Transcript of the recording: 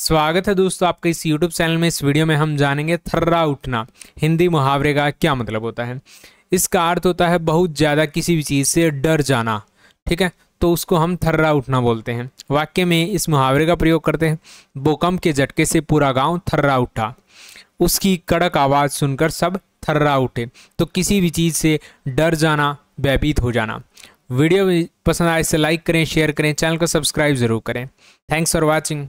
स्वागत है दोस्तों आपके इस यूट्यूब चैनल में इस वीडियो में हम जानेंगे थर्रा उठना हिंदी मुहावरे का क्या मतलब होता है इसका अर्थ होता है बहुत ज़्यादा किसी भी चीज़ से डर जाना ठीक है तो उसको हम थर्रा उठना बोलते हैं वाक्य में इस मुहावरे का प्रयोग करते हैं भूकंप के झटके से पूरा गांव थर्रा उठा उसकी कड़क आवाज़ सुनकर सब थर्रा उठे तो किसी भी चीज़ से डर जाना व्यभीत हो जाना वीडियो पसंद आए इसे तो लाइक करें शेयर करें चैनल को सब्सक्राइब ज़रूर करें थैंक्स फॉर वॉचिंग